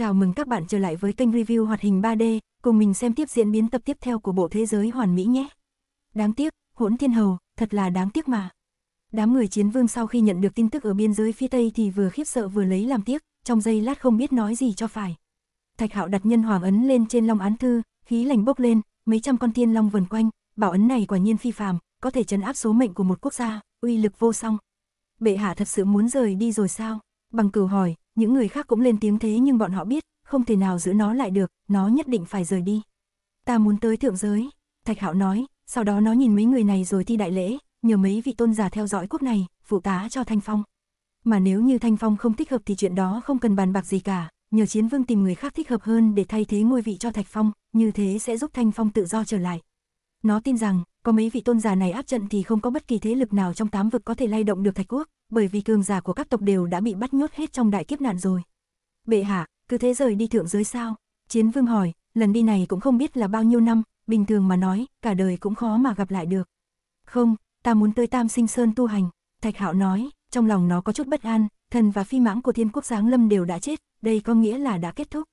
Chào mừng các bạn trở lại với kênh review hoạt hình 3D, cùng mình xem tiếp diễn biến tập tiếp theo của bộ thế giới hoàn mỹ nhé. Đáng tiếc, hỗn thiên hầu, thật là đáng tiếc mà. Đám người chiến vương sau khi nhận được tin tức ở biên giới phía Tây thì vừa khiếp sợ vừa lấy làm tiếc, trong giây lát không biết nói gì cho phải. Thạch hạo đặt nhân hoàng ấn lên trên long án thư, khí lành bốc lên, mấy trăm con thiên long vần quanh, bảo ấn này quả nhiên phi phàm, có thể chấn áp số mệnh của một quốc gia, uy lực vô song. Bệ hạ thật sự muốn rời đi rồi sao? Bằng cửu hỏi, những người khác cũng lên tiếng thế nhưng bọn họ biết, không thể nào giữ nó lại được, nó nhất định phải rời đi. Ta muốn tới thượng giới, Thạch Hạo nói, sau đó nó nhìn mấy người này rồi thi đại lễ, nhờ mấy vị tôn giả theo dõi quốc này, phụ tá cho Thanh Phong. Mà nếu như Thanh Phong không thích hợp thì chuyện đó không cần bàn bạc gì cả, nhờ Chiến Vương tìm người khác thích hợp hơn để thay thế ngôi vị cho Thạch Phong, như thế sẽ giúp Thanh Phong tự do trở lại. Nó tin rằng, có mấy vị tôn giả này áp trận thì không có bất kỳ thế lực nào trong tám vực có thể lay động được Thạch Quốc, bởi vì cường giả của các tộc đều đã bị bắt nhốt hết trong đại kiếp nạn rồi. Bệ hạ, cứ thế rời đi thượng giới sao? Chiến vương hỏi, lần đi này cũng không biết là bao nhiêu năm, bình thường mà nói, cả đời cũng khó mà gặp lại được. Không, ta muốn tới Tam Sinh Sơn tu hành, Thạch Hạo nói, trong lòng nó có chút bất an, thần và phi mãng của thiên quốc giáng lâm đều đã chết, đây có nghĩa là đã kết thúc.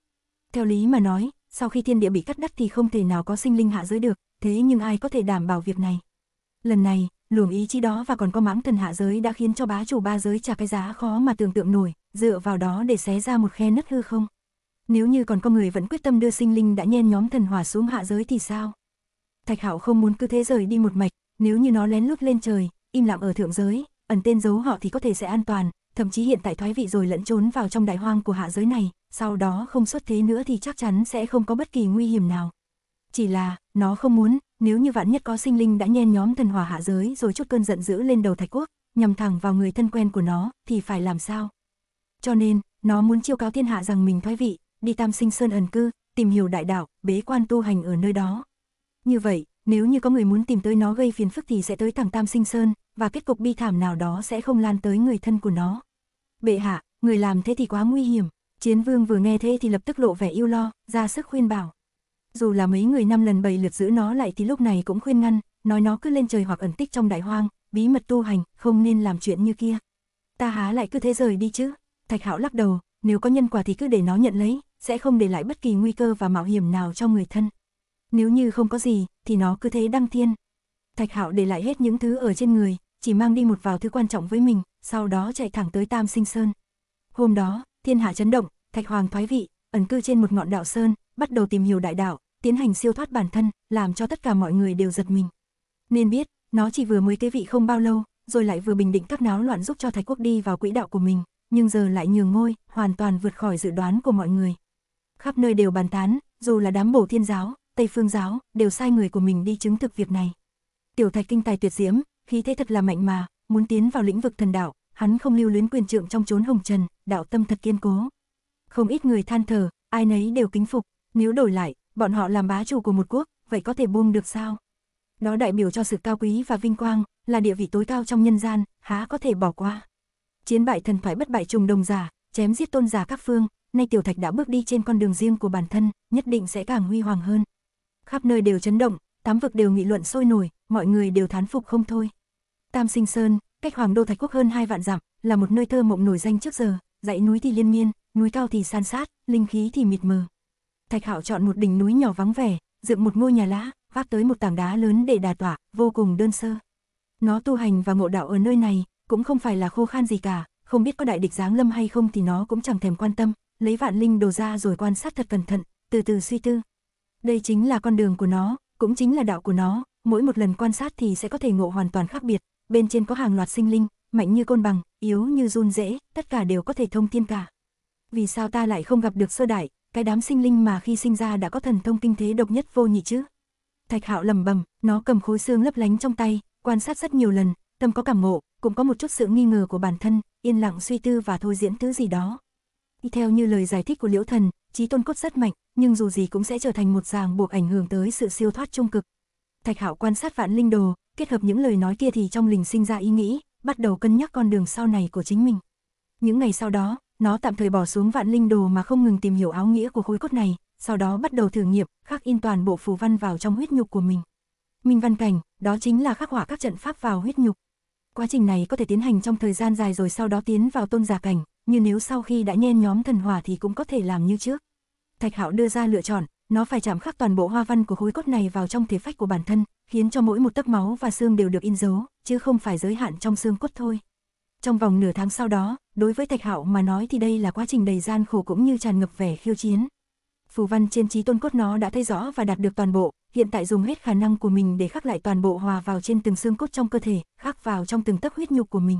Theo lý mà nói, sau khi thiên địa bị cắt đứt thì không thể nào có sinh linh hạ giới được, thế nhưng ai có thể đảm bảo việc này? Lần này, luồng ý chí đó và còn có mãng thần hạ giới đã khiến cho bá chủ ba giới trả cái giá khó mà tưởng tượng nổi, dựa vào đó để xé ra một khe nứt hư không. Nếu như còn có người vẫn quyết tâm đưa sinh linh đã nhen nhóm thần hỏa xuống hạ giới thì sao? Thạch Hạo không muốn cứ thế rời đi một mạch, nếu như nó lén lút lên trời, im lặng ở thượng giới, ẩn tên giấu họ thì có thể sẽ an toàn, thậm chí hiện tại thoái vị rồi lẫn trốn vào trong đại hoang của hạ giới này, sau đó không xuất thế nữa thì chắc chắn sẽ không có bất kỳ nguy hiểm nào. Chỉ là, nó không muốn, nếu như vạn nhất có sinh linh đã nhen nhóm thần hỏa hạ giới rồi chút cơn giận dữ lên đầu thạch quốc, nhằm thẳng vào người thân quen của nó, thì phải làm sao? Cho nên, nó muốn chiêu cáo thiên hạ rằng mình thoái vị, đi tam sinh sơn ẩn cư, tìm hiểu đại đạo, bế quan tu hành ở nơi đó. Như vậy, nếu như có người muốn tìm tới nó gây phiền phức thì sẽ tới thẳng tam sinh sơn, và kết cục bi thảm nào đó sẽ không lan tới người thân của nó. Bệ hạ, người làm thế thì quá nguy hiểm. Chiến vương vừa nghe thế thì lập tức lộ vẻ yêu lo, ra sức khuyên bảo dù là mấy người năm lần bầy lượt giữ nó lại thì lúc này cũng khuyên ngăn, nói nó cứ lên trời hoặc ẩn tích trong đại hoang, bí mật tu hành, không nên làm chuyện như kia. Ta há lại cứ thế rời đi chứ? Thạch Hạo lắc đầu, nếu có nhân quả thì cứ để nó nhận lấy, sẽ không để lại bất kỳ nguy cơ và mạo hiểm nào cho người thân. Nếu như không có gì, thì nó cứ thế đăng thiên. Thạch Hạo để lại hết những thứ ở trên người, chỉ mang đi một vào thứ quan trọng với mình, sau đó chạy thẳng tới Tam Sinh Sơn. Hôm đó, thiên hạ chấn động, Thạch Hoàng thoái vị, ẩn cư trên một ngọn đạo sơn, bắt đầu tìm hiểu đại đạo, tiến hành siêu thoát bản thân, làm cho tất cả mọi người đều giật mình. Nên biết, nó chỉ vừa mới kế vị không bao lâu, rồi lại vừa bình định các náo loạn giúp cho Thạch Quốc đi vào quỹ đạo của mình, nhưng giờ lại nhường ngôi, hoàn toàn vượt khỏi dự đoán của mọi người. Khắp nơi đều bàn tán, dù là đám bổ thiên giáo, Tây phương giáo, đều sai người của mình đi chứng thực việc này. Tiểu Thạch kinh tài tuyệt diễm, khí thế thật là mạnh mà, muốn tiến vào lĩnh vực thần đạo, hắn không lưu luyến quyền trượng trong chốn hồng trần, đạo tâm thật kiên cố. Không ít người than thở, ai nấy đều kính phục, nếu đổi lại, bọn họ làm bá chủ của một quốc, vậy có thể buông được sao? Đó đại biểu cho sự cao quý và vinh quang, là địa vị tối cao trong nhân gian, há có thể bỏ qua. Chiến bại thần thoại bất bại trùng đồng giả, chém giết tôn giả các phương, nay tiểu thạch đã bước đi trên con đường riêng của bản thân, nhất định sẽ càng huy hoàng hơn. Khắp nơi đều chấn động, tám vực đều nghị luận sôi nổi, mọi người đều thán phục không thôi. Tam Sinh Sơn, cách Hoàng đô Thạch Quốc hơn hai vạn dặm, là một nơi thơ mộng nổi danh trước giờ, dãy núi thì liên miên, núi cao thì san sát, linh khí thì mịt mờ, Thạch Hạo chọn một đỉnh núi nhỏ vắng vẻ, dựng một ngôi nhà lá, vác tới một tảng đá lớn để đà tỏa, vô cùng đơn sơ. Nó tu hành và ngộ đạo ở nơi này, cũng không phải là khô khan gì cả, không biết có đại địch giáng lâm hay không thì nó cũng chẳng thèm quan tâm, lấy vạn linh đồ ra rồi quan sát thật cẩn thận, từ từ suy tư. Đây chính là con đường của nó, cũng chính là đạo của nó, mỗi một lần quan sát thì sẽ có thể ngộ hoàn toàn khác biệt, bên trên có hàng loạt sinh linh, mạnh như côn bằng, yếu như run rễ, tất cả đều có thể thông thiên cả. Vì sao ta lại không gặp được sơ đại, cái đám sinh linh mà khi sinh ra đã có thần thông kinh thế độc nhất vô nhị chứ. Thạch Hạo lầm bầm, nó cầm khối xương lấp lánh trong tay, quan sát rất nhiều lần, tâm có cảm ngộ, cũng có một chút sự nghi ngờ của bản thân, yên lặng suy tư và thôi diễn thứ gì đó. Y theo như lời giải thích của Liễu Thần, trí tôn cốt rất mạnh, nhưng dù gì cũng sẽ trở thành một ràng buộc ảnh hưởng tới sự siêu thoát trung cực. Thạch Hạo quan sát Vạn Linh Đồ, kết hợp những lời nói kia thì trong lình sinh ra ý nghĩ, bắt đầu cân nhắc con đường sau này của chính mình. Những ngày sau đó, nó tạm thời bỏ xuống vạn linh đồ mà không ngừng tìm hiểu áo nghĩa của khối cốt này, sau đó bắt đầu thử nghiệm, khắc in toàn bộ phù văn vào trong huyết nhục của mình. Minh văn cảnh, đó chính là khắc họa các trận pháp vào huyết nhục. Quá trình này có thể tiến hành trong thời gian dài rồi sau đó tiến vào tôn giả cảnh, như nếu sau khi đã nhen nhóm thần hỏa thì cũng có thể làm như trước. Thạch Hạo đưa ra lựa chọn, nó phải chạm khắc toàn bộ hoa văn của khối cốt này vào trong thể phách của bản thân, khiến cho mỗi một tấc máu và xương đều được in dấu, chứ không phải giới hạn trong xương cốt thôi. Trong vòng nửa tháng sau đó, đối với Thạch Hạo mà nói thì đây là quá trình đầy gian khổ cũng như tràn ngập vẻ khiêu chiến. Phù văn trên trí tôn cốt nó đã thấy rõ và đạt được toàn bộ, hiện tại dùng hết khả năng của mình để khắc lại toàn bộ hòa vào trên từng xương cốt trong cơ thể, khắc vào trong từng tấc huyết nhục của mình.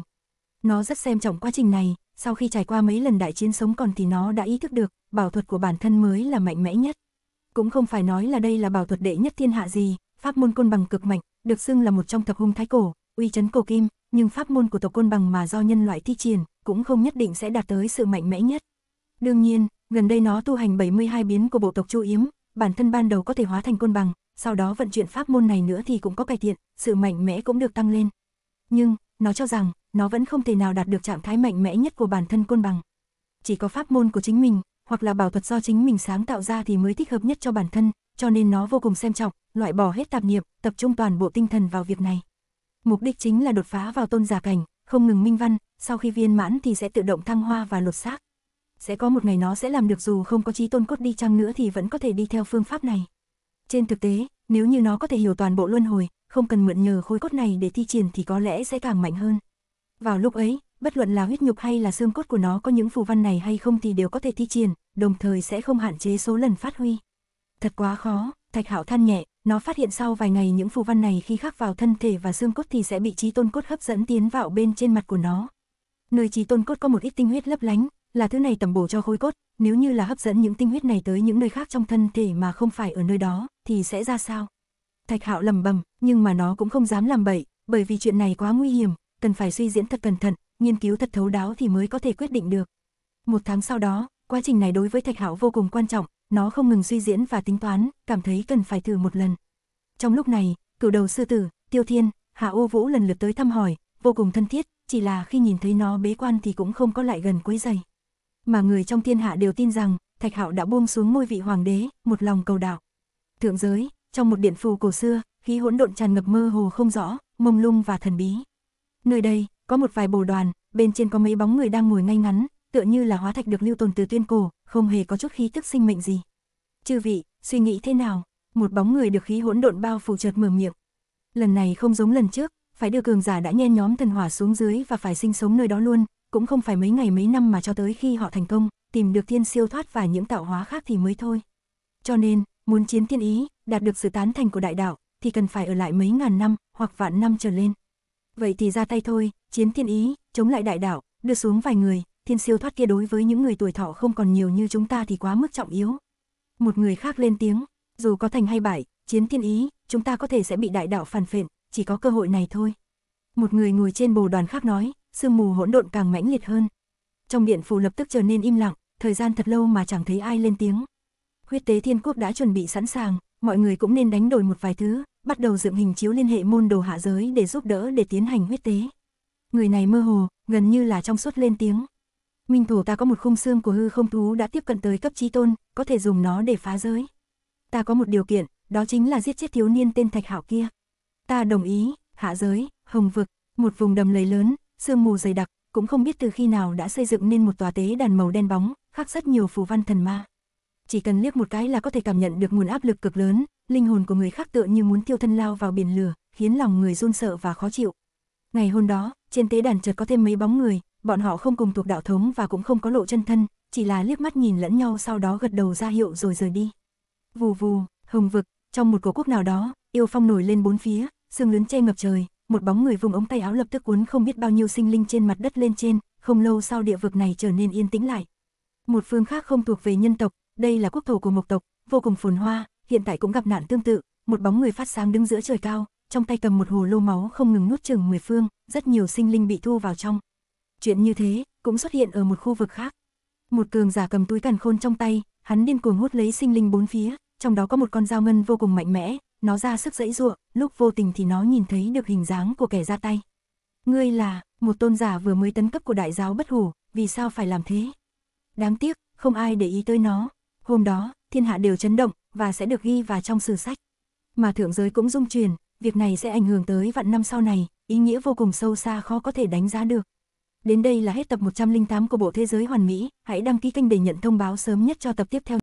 Nó rất xem trọng quá trình này, sau khi trải qua mấy lần đại chiến sống còn thì nó đã ý thức được, bảo thuật của bản thân mới là mạnh mẽ nhất. Cũng không phải nói là đây là bảo thuật đệ nhất thiên hạ gì, pháp môn côn bằng cực mạnh, được xưng là một trong thập hung thái cổ, uy chấn cổ kim, nhưng pháp môn của tộc côn bằng mà do nhân loại thi triển, cũng không nhất định sẽ đạt tới sự mạnh mẽ nhất. Đương nhiên, gần đây nó tu hành 72 biến của bộ tộc Chu Yếm, bản thân ban đầu có thể hóa thành côn bằng, sau đó vận chuyển pháp môn này nữa thì cũng có cải thiện, sự mạnh mẽ cũng được tăng lên. Nhưng, nó cho rằng, nó vẫn không thể nào đạt được trạng thái mạnh mẽ nhất của bản thân côn bằng. Chỉ có pháp môn của chính mình, hoặc là bảo thuật do chính mình sáng tạo ra thì mới thích hợp nhất cho bản thân, cho nên nó vô cùng xem trọng, loại bỏ hết tạp niệm, tập trung toàn bộ tinh thần vào việc này. Mục đích chính là đột phá vào tôn giả cảnh, không ngừng minh văn, sau khi viên mãn thì sẽ tự động thăng hoa và lột xác. Sẽ có một ngày nó sẽ làm được dù không có trí tôn cốt đi chăng nữa thì vẫn có thể đi theo phương pháp này. Trên thực tế, nếu như nó có thể hiểu toàn bộ luân hồi, không cần mượn nhờ khối cốt này để thi triển thì có lẽ sẽ càng mạnh hơn. Vào lúc ấy, bất luận là huyết nhục hay là xương cốt của nó có những phù văn này hay không thì đều có thể thi triển, đồng thời sẽ không hạn chế số lần phát huy. Thật quá khó, Thạch Hạo than nhẹ, nó phát hiện sau vài ngày những phù văn này khi khắc vào thân thể và xương cốt thì sẽ bị trí tôn cốt hấp dẫn tiến vào bên trên mặt của nó. Nơi trí tôn cốt có một ít tinh huyết lấp lánh, là thứ này tầm bổ cho khối cốt, nếu như là hấp dẫn những tinh huyết này tới những nơi khác trong thân thể mà không phải ở nơi đó, thì sẽ ra sao? Thạch Hạo lầm bầm, nhưng mà nó cũng không dám làm bậy, bởi vì chuyện này quá nguy hiểm, cần phải suy diễn thật cẩn thận, nghiên cứu thật thấu đáo thì mới có thể quyết định được. Một tháng sau đó, quá trình này đối với Thạch Hạo vô cùng quan trọng, nó không ngừng suy diễn và tính toán, cảm thấy cần phải thử một lần. Trong lúc này, cửu đầu sư tử, tiêu thiên, hạ ô vũ lần lượt tới thăm hỏi, vô cùng thân thiết, chỉ là khi nhìn thấy nó bế quan thì cũng không có lại gần quấy giày. Mà người trong thiên hạ đều tin rằng, Thạch Hạo đã buông xuống ngôi vị hoàng đế, một lòng cầu đạo. Thượng giới, trong một điện phù cổ xưa, khí hỗn độn tràn ngập mơ hồ không rõ, mông lung và thần bí. Nơi đây, có một vài bồ đoàn, bên trên có mấy bóng người đang ngồi ngay ngắn, tựa như là hóa thạch được lưu tồn từ tuyên cổ, không hề có chút khí tức sinh mệnh gì. Chư vị, suy nghĩ thế nào? Một bóng người được khí hỗn độn bao phủ chợt mở miệng. Lần này không giống lần trước, phải đưa cường giả đã nhen nhóm thần hỏa xuống dưới và phải sinh sống nơi đó luôn, cũng không phải mấy ngày mấy năm mà cho tới khi họ thành công, tìm được thiên siêu thoát và những tạo hóa khác thì mới thôi. Cho nên, muốn chiến thiên ý, đạt được sự tán thành của đại đạo, thì cần phải ở lại mấy ngàn năm, hoặc vạn năm trở lên. Vậy thì ra tay thôi, chiến thiên ý, chống lại đại đạo, đưa xuống vài người, thiên siêu thoát kia đối với những người tuổi thọ không còn nhiều như chúng ta thì quá mức trọng yếu. Một người khác lên tiếng, dù có thành hay bại, chiến thiên ý, chúng ta có thể sẽ bị đại đạo phản phện, chỉ có cơ hội này thôi. Một người ngồi trên bồ đoàn khác nói, sương mù hỗn độn càng mãnh liệt hơn. Trong điện phủ lập tức trở nên im lặng, thời gian thật lâu mà chẳng thấy ai lên tiếng. Huyết tế thiên quốc đã chuẩn bị sẵn sàng, mọi người cũng nên đánh đổi một vài thứ, bắt đầu dựng hình chiếu liên hệ môn đồ hạ giới để giúp đỡ để tiến hành huyết tế. Người này mơ hồ, gần như là trong suốt lên tiếng, Minh thủ ta có một khung xương của hư không thú đã tiếp cận tới cấp trí tôn, có thể dùng nó để phá giới. Ta có một điều kiện, đó chính là giết chết thiếu niên tên Thạch Hảo kia. Ta đồng ý, hạ giới, hồng vực, một vùng đầm lầy lớn, sương mù dày đặc, cũng không biết từ khi nào đã xây dựng nên một tòa tế đàn màu đen bóng, khắc rất nhiều phù văn thần ma. Chỉ cần liếc một cái là có thể cảm nhận được nguồn áp lực cực lớn, linh hồn của người khác tựa như muốn tiêu thân lao vào biển lửa, khiến lòng người run sợ và khó chịu. Ngày hôm đó, trên tế đàn chợt có thêm mấy bóng người, bọn họ không cùng thuộc đạo thống và cũng không có lộ chân thân, chỉ là liếc mắt nhìn lẫn nhau sau đó gật đầu ra hiệu rồi rời đi. Vù vù, hồng vực, trong một cổ quốc nào đó, yêu phong nổi lên bốn phía, sương lớn che ngập trời, một bóng người vùng ống tay áo lập tức cuốn không biết bao nhiêu sinh linh trên mặt đất lên trên, không lâu sau địa vực này trở nên yên tĩnh lại. Một phương khác không thuộc về nhân tộc, đây là quốc thổ của mộc tộc, vô cùng phồn hoa, hiện tại cũng gặp nạn tương tự, một bóng người phát sáng đứng giữa trời cao, trong tay cầm một hồ lô máu không ngừng nuốt chửng mười phương, rất nhiều sinh linh bị thu vào trong. Chuyện như thế, cũng xuất hiện ở một khu vực khác. Một cường giả cầm túi càn khôn trong tay, hắn điên cuồng hút lấy sinh linh bốn phía, trong đó có một con dao ngân vô cùng mạnh mẽ, nó ra sức dãy giụa, lúc vô tình thì nó nhìn thấy được hình dáng của kẻ ra tay. Ngươi là, một tôn giả vừa mới tấn cấp của đại giáo bất hủ, vì sao phải làm thế? Đáng tiếc, không ai để ý tới nó. Hôm đó, thiên hạ đều chấn động, và sẽ được ghi vào trong sử sách. Mà thượng giới cũng dung truyền, việc này sẽ ảnh hưởng tới vạn năm sau này, ý nghĩa vô cùng sâu xa khó có thể đánh giá được. Đến đây là hết tập 108 của Bộ Thế giới Hoàn Mỹ, hãy đăng ký kênh để nhận thông báo sớm nhất cho tập tiếp theo.